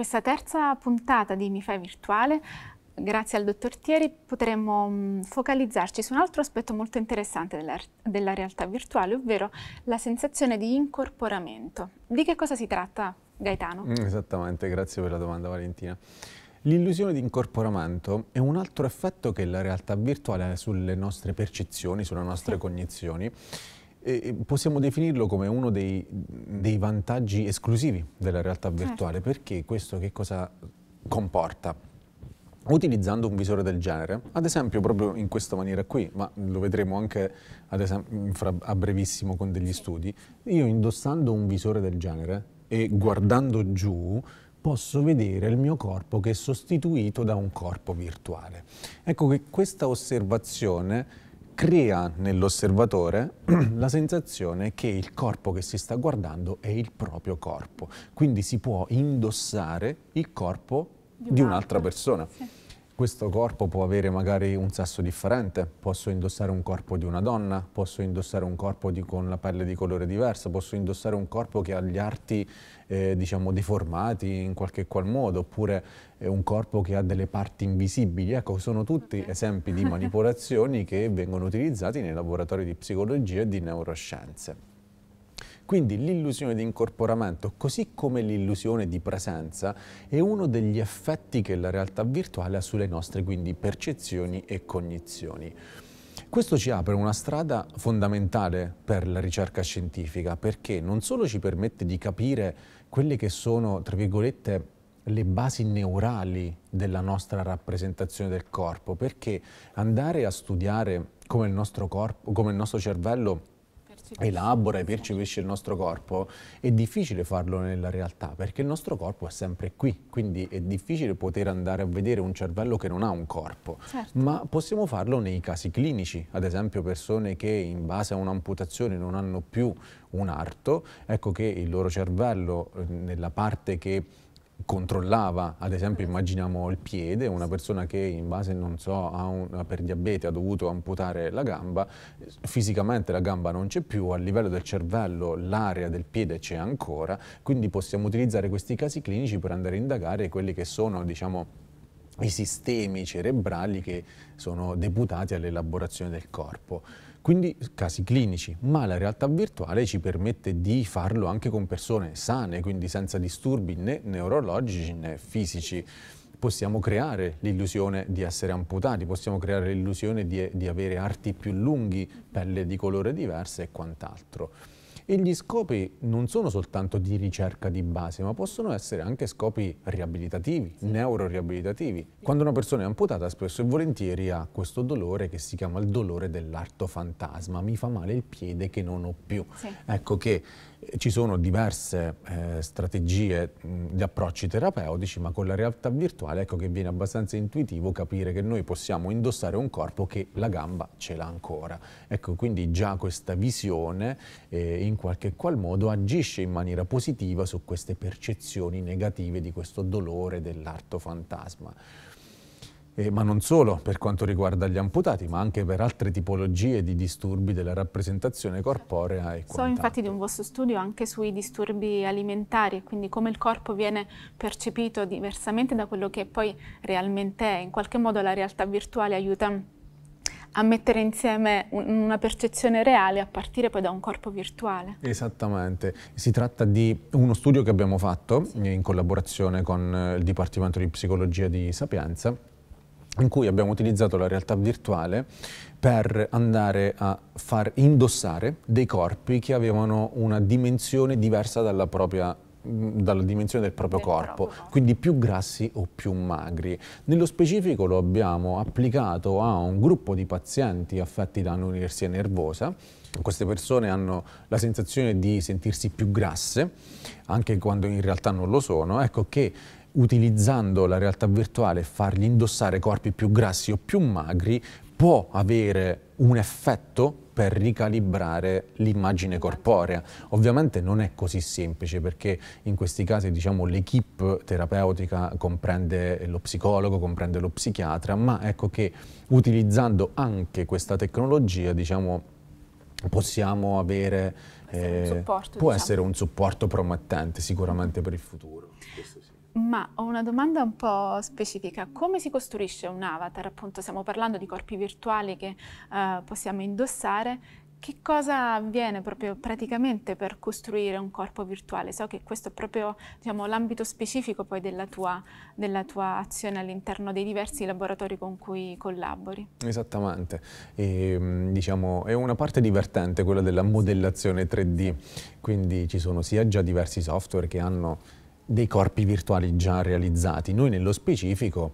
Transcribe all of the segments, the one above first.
questa terza puntata di Mi Fai Virtuale, grazie al dottor Thieri, potremo mm, focalizzarci su un altro aspetto molto interessante della, della realtà virtuale, ovvero la sensazione di incorporamento. Di che cosa si tratta, Gaetano? Mm, esattamente, grazie per la domanda Valentina. L'illusione di incorporamento è un altro effetto che la realtà virtuale ha sulle nostre percezioni, sulle nostre sì. cognizioni eh, possiamo definirlo come uno dei, dei, vantaggi esclusivi della realtà certo. virtuale, perché questo che cosa comporta? Utilizzando un visore del genere, ad esempio proprio in questa maniera qui, ma lo vedremo anche esempio, fra, a brevissimo con degli studi, io indossando un visore del genere e guardando giù posso vedere il mio corpo che è sostituito da un corpo virtuale. Ecco che questa osservazione crea nell'osservatore la sensazione che il corpo che si sta guardando è il proprio corpo, quindi si può indossare il corpo di, un'altra persona. Sì questo corpo può avere magari un sesso differente, posso indossare un corpo di una donna, posso indossare un corpo di, con la pelle di colore diverso, posso indossare un corpo che ha gli arti eh, diciamo deformati in qualche qual modo, oppure eh, un corpo che ha delle parti invisibili. Ecco, sono tutti okay. esempi di manipolazioni che vengono utilizzati nei laboratori di psicologia e di neuroscienze. Quindi l'illusione di incorporamento, così come l'illusione di presenza, è uno degli effetti che la realtà virtuale ha sulle nostre quindi, percezioni e cognizioni. Questo ci apre una strada fondamentale per la ricerca scientifica perché non solo ci permette di capire quelle che sono, tra virgolette, le basi neurali della nostra rappresentazione del corpo, perché andare a studiare come il nostro, corpo, come il nostro cervello elabora e percepisce il nostro corpo, è difficile farlo nella realtà perché il nostro corpo è sempre qui, quindi è difficile poter andare a vedere un cervello che non ha un corpo, certo. ma possiamo farlo nei casi clinici, ad esempio persone che in base a un'amputazione non hanno più un arto, ecco che il loro cervello eh, nella parte che controllava, ad esempio mm. immaginiamo il piede, una persona che in base, non so, un, per diabete ha dovuto amputare la gamba, fisicamente la gamba non c'è più, a livello del cervello l'area del piede c'è ancora, quindi possiamo utilizzare questi casi clinici per andare a indagare quelli che sono, diciamo, i sistemi cerebrali che sono deputati all'elaborazione del corpo quindi casi clinici, ma la realtà virtuale ci permette di farlo anche con persone sane, quindi senza disturbi né neurologici né fisici. Possiamo creare l'illusione di essere amputati, possiamo creare l'illusione di, di avere arti più lunghi, pelle di colore diverse e quant'altro e gli scopi non sono soltanto di ricerca di base, ma possono essere anche scopi riabilitativi, sì. neuroriabilitativi. Quando una persona è amputata spesso e volentieri ha questo dolore che si chiama il dolore dell'arto fantasma, mi fa male il piede che non ho più. Sì. Ecco che eh, ci sono diverse eh, strategie di approcci terapeutici, ma con la realtà virtuale ecco che viene abbastanza intuitivo capire che noi possiamo indossare un corpo che la gamba ce l'ha ancora. Ecco, quindi già questa visione eh, in qualche qual modo agisce in maniera positiva su queste percezioni negative di questo dolore dell'arto fantasma. Eh, ma non solo per quanto riguarda gli amputati, ma anche per altre tipologie di disturbi della rappresentazione corporea. E so infatti di un vostro studio anche sui disturbi alimentari, quindi come il corpo viene percepito diversamente da quello che poi realmente è. In qualche modo la realtà virtuale aiuta a mettere insieme un, una percezione reale a partire poi da un corpo virtuale. Esattamente, si tratta di uno studio che abbiamo fatto sì. in collaborazione con eh, il Dipartimento di Psicologia di Sapienza in cui abbiamo utilizzato la realtà virtuale per andare a far indossare dei corpi che avevano una dimensione diversa dalla propria dalla dimensione del proprio del corpo, proprio. quindi più grassi o più magri. Nello specifico lo abbiamo applicato a un gruppo di pazienti affetti da anoressia nervosa. Queste persone hanno la sensazione di sentirsi più grasse, anche quando in realtà non lo sono. Ecco che utilizzando la realtà virtuale e fargli indossare corpi più grassi o più magri può avere un effetto per ricalibrare l'immagine corporea. Ovviamente non è così semplice perché in questi casi diciamo, l'equipe terapeutica comprende lo psicologo, comprende lo psichiatra, ma ecco che utilizzando anche questa tecnologia diciamo, possiamo avere... Eh, può diciamo. essere un supporto promettente sicuramente per il futuro. Ma ho una domanda un po' specifica. Come si costruisce un avatar? Appunto, stiamo parlando di corpi virtuali che uh, possiamo indossare. Che cosa avviene proprio praticamente per costruire un corpo virtuale? So che questo è proprio diciamo, l'ambito specifico poi della tua, della tua azione all'interno dei diversi laboratori con cui collabori. Esattamente, e, ehm, diciamo, è una parte divertente quella della modellazione 3D, quindi ci sono sia già diversi software che hanno dei corpi virtuali già realizzati. Noi nello specifico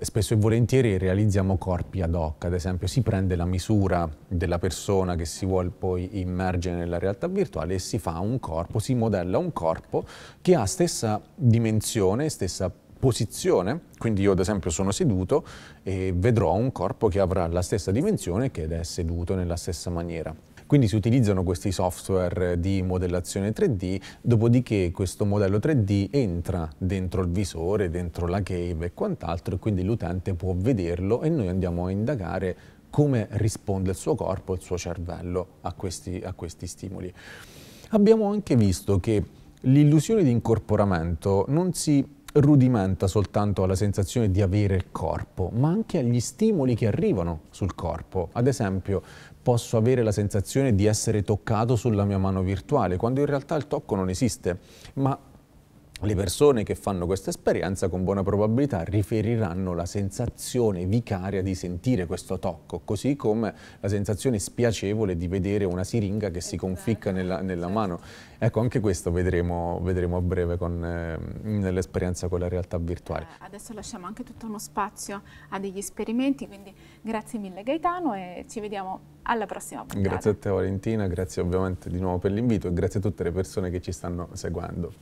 spesso e volentieri realizziamo corpi ad hoc, ad esempio si prende la misura della persona che si vuole poi immergere nella realtà virtuale e si fa un corpo, si modella un corpo che ha stessa dimensione, stessa posizione, quindi io ad esempio sono seduto e vedrò un corpo che avrà la stessa dimensione che ed è seduto nella stessa maniera. Quindi si utilizzano questi software di modellazione 3D, dopodiché questo modello 3D entra dentro il visore, dentro la cave e quant'altro e quindi l'utente può vederlo e noi andiamo a indagare come risponde il suo corpo, il suo cervello a questi, a questi stimoli. Abbiamo anche visto che l'illusione di incorporamento non si rudimenta soltanto alla sensazione di avere il corpo, ma anche agli stimoli che arrivano sul corpo. Ad esempio, posso avere la sensazione di essere toccato sulla mia mano virtuale, quando in realtà il tocco non esiste, ma le persone che fanno questa esperienza con buona probabilità riferiranno la sensazione vicaria di sentire questo tocco, così come la sensazione spiacevole di vedere una siringa che si esatto. conficca nella, nella esatto. mano. Ecco, anche questo vedremo, vedremo a breve eh, nell'esperienza con la realtà virtuale. Eh, adesso lasciamo anche tutto uno spazio a degli esperimenti, quindi grazie mille Gaetano e ci vediamo alla prossima puntata. Grazie a te Valentina, grazie ovviamente di nuovo per l'invito e grazie a tutte le persone che ci stanno seguendo.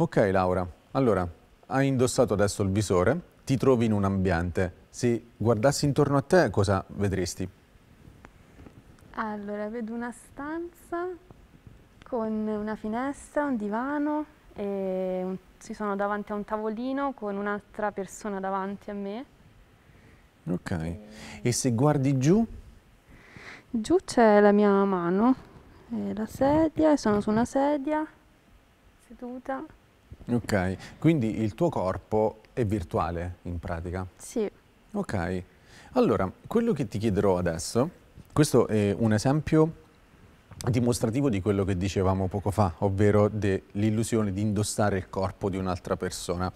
Ok Laura, allora, hai indossato adesso il visore, ti trovi in un ambiente. Se guardassi intorno a te cosa vedresti? Allora, vedo una stanza con una finestra, un divano e un... si sono davanti a un tavolino con un'altra persona davanti a me. Ok, e, e se guardi giù? Giù c'è la mia mano, e eh, la sedia, sono su una sedia seduta. Ok, quindi il tuo corpo è virtuale in pratica? Sì. Ok, allora quello che ti chiederò adesso, questo è un esempio dimostrativo di quello che dicevamo poco fa, ovvero dell'illusione di indossare il corpo di un'altra persona.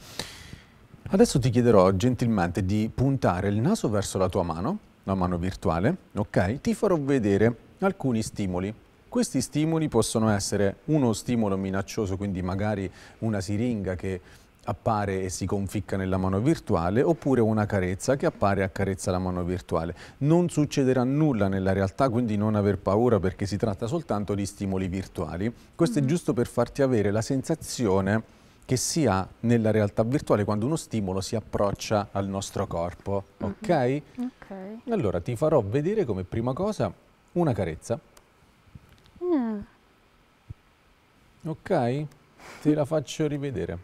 Adesso ti chiederò gentilmente di puntare il naso verso la tua mano, la mano virtuale, ok? Ti farò vedere alcuni stimoli, questi stimoli possono essere uno stimolo minaccioso, quindi magari una siringa che appare e si conficca nella mano virtuale oppure una carezza che appare e accarezza la mano virtuale. Non succederà nulla nella realtà, quindi non aver paura perché si tratta soltanto di stimoli virtuali. Questo è mm-hmm. giusto per farti avere la sensazione che si ha nella realtà virtuale quando uno stimolo si approccia al nostro corpo, mm-hmm. ok? okay. Allora ti farò vedere come prima cosa una carezza. Ok? Te la faccio rivedere.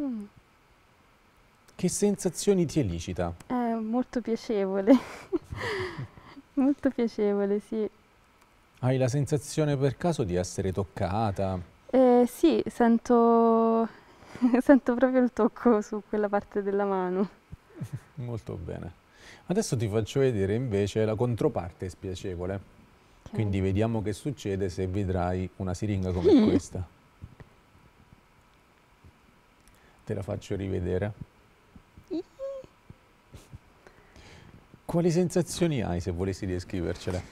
Mm. Che sensazioni ti elicita? Eh, molto piacevole. molto piacevole, sì. Hai la sensazione per caso di essere toccata? Eh, sì, sento, sento proprio il tocco su quella parte della mano. molto bene. Adesso ti faccio vedere invece la controparte spiacevole. Quindi vediamo che succede se vedrai una siringa come mm. questa. Te la faccio rivedere. Quali sensazioni hai se volessi descrivercela?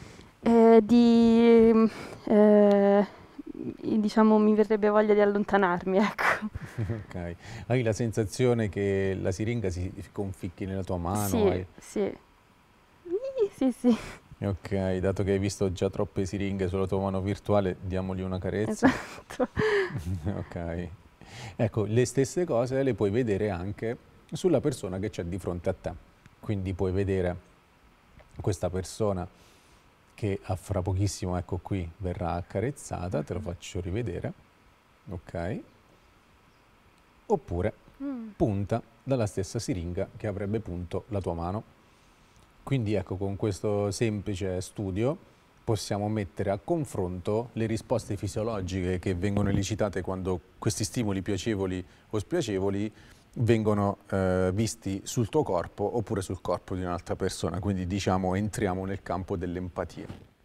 Eh, di... Eh, diciamo mi verrebbe voglia di allontanarmi, ecco. ok. Hai la sensazione che la siringa si conficchi nella tua mano? Sì, hai... sì. Sì, sì. Ok, dato che hai visto già troppe siringhe sulla tua mano virtuale, diamogli una carezza. Esatto. ok. Ecco, le stesse cose le puoi vedere anche sulla persona che c'è di fronte a te. Quindi puoi vedere questa persona che fra pochissimo, ecco qui, verrà accarezzata, te lo mm. faccio rivedere, ok? Oppure mm. punta dalla stessa siringa che avrebbe punto la tua mano. Quindi ecco, con questo semplice studio possiamo mettere a confronto le risposte fisiologiche che vengono elicitate quando questi stimoli piacevoli o spiacevoli vengono eh, visti sul tuo corpo oppure sul corpo di un'altra persona, quindi diciamo entriamo nel campo dell'empatia.